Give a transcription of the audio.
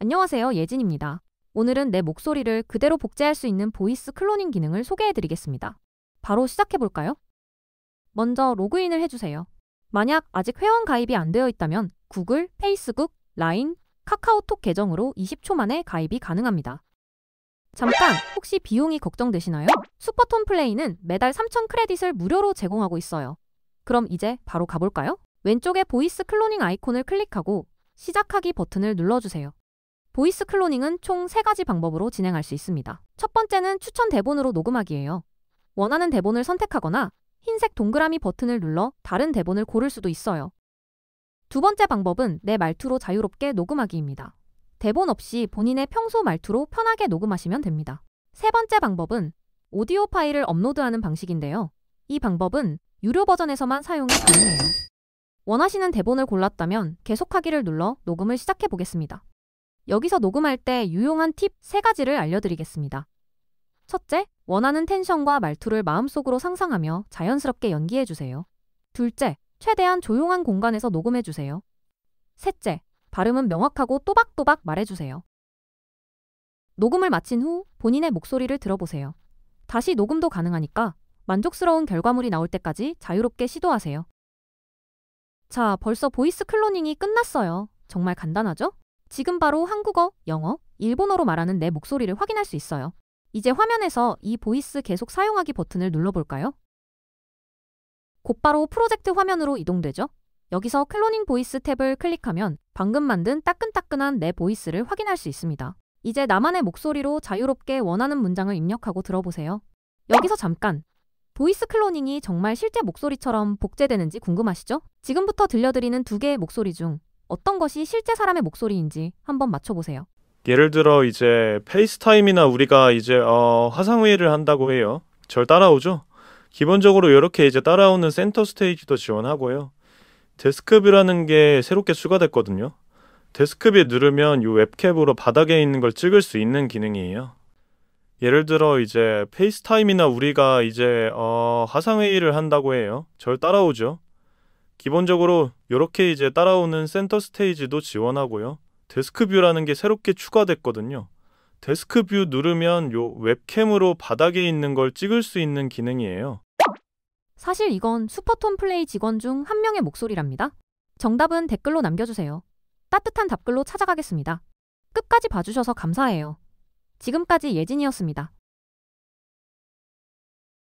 안녕하세요. 예진입니다. 오늘은 내 목소리를 그대로 복제할 수 있는 보이스 클로닝 기능을 소개해드리겠습니다. 바로 시작해볼까요? 먼저 로그인을 해주세요. 만약 아직 회원 가입이 안 되어 있다면 구글, 페이스북, 라인, 카카오톡 계정으로 20초 만에 가입이 가능합니다. 잠깐, 혹시 비용이 걱정되시나요? 슈퍼톤 플레이는 매달 3,000 크레딧을 무료로 제공하고 있어요. 그럼 이제 바로 가볼까요? 왼쪽에 보이스 클로닝 아이콘을 클릭하고 시작하기 버튼을 눌러주세요. 보이스 클로닝은 총 3가지 방법으로 진행할 수 있습니다. 첫 번째는 추천 대본으로 녹음하기예요. 원하는 대본을 선택하거나 흰색 동그라미 버튼을 눌러 다른 대본을 고를 수도 있어요. 두 번째 방법은 내 말투로 자유롭게 녹음하기입니다. 대본 없이 본인의 평소 말투로 편하게 녹음하시면 됩니다. 세 번째 방법은 오디오 파일을 업로드하는 방식인데요. 이 방법은 유료 버전에서만 사용이 가능해요. 원하시는 대본을 골랐다면 계속하기를 눌러 녹음을 시작해 보겠습니다. 여기서 녹음할 때 유용한 팁 3가지를 알려드리겠습니다. 첫째, 원하는 텐션과 말투를 마음속으로 상상하며 자연스럽게 연기해주세요. 둘째, 최대한 조용한 공간에서 녹음해주세요. 셋째, 발음은 명확하고 또박또박 말해주세요. 녹음을 마친 후 본인의 목소리를 들어보세요. 다시 녹음도 가능하니까 만족스러운 결과물이 나올 때까지 자유롭게 시도하세요. 자, 벌써 보이스 클로닝이 끝났어요. 정말 간단하죠? 지금 바로 한국어, 영어, 일본어로 말하는 내 목소리를 확인할 수 있어요. 이제 화면에서 이 보이스 계속 사용하기 버튼을 눌러볼까요? 곧바로 프로젝트 화면으로 이동되죠. 여기서 클로닝 보이스 탭을 클릭하면 방금 만든 따끈따끈한 내 보이스를 확인할 수 있습니다. 이제 나만의 목소리로 자유롭게 원하는 문장을 입력하고 들어보세요. 여기서 잠깐! 보이스 클로닝이 정말 실제 목소리처럼 복제되는지 궁금하시죠? 지금부터 들려드리는 두 개의 목소리 중 어떤 것이 실제 사람의 목소리인지 한번 맞춰보세요. 예를 들어 이제 페이스타임이나 우리가 이제 어, 화상회의를 한다고 해요. 절 따라오죠? 기본적으로 이렇게 이제 따라오는 센터 스테이지도 지원하고요. 데스크뷰라는 게 새롭게 추가됐거든요. 데스크뷰 누르면 이 웹캡으로 바닥에 있는 걸 찍을 수 있는 기능이에요. 예를 들어 이제 페이스타임이나 우리가 이제 어, 화상회의를 한다고 해요. 절 따라오죠. 기본적으로 이렇게 이제 따라오는 센터 스테이지도 지원하고요. 데스크뷰라는 게 새롭게 추가됐거든요. 데스크뷰 누르면 요 웹캠으로 바닥에 있는 걸 찍을 수 있는 기능이에요. 사실 이건 슈퍼톤 플레이 직원 중 한 명의 목소리랍니다. 정답은 댓글로 남겨주세요. 따뜻한 답글로 찾아가겠습니다. 끝까지 봐주셔서 감사해요. 지금까지 예진이었습니다.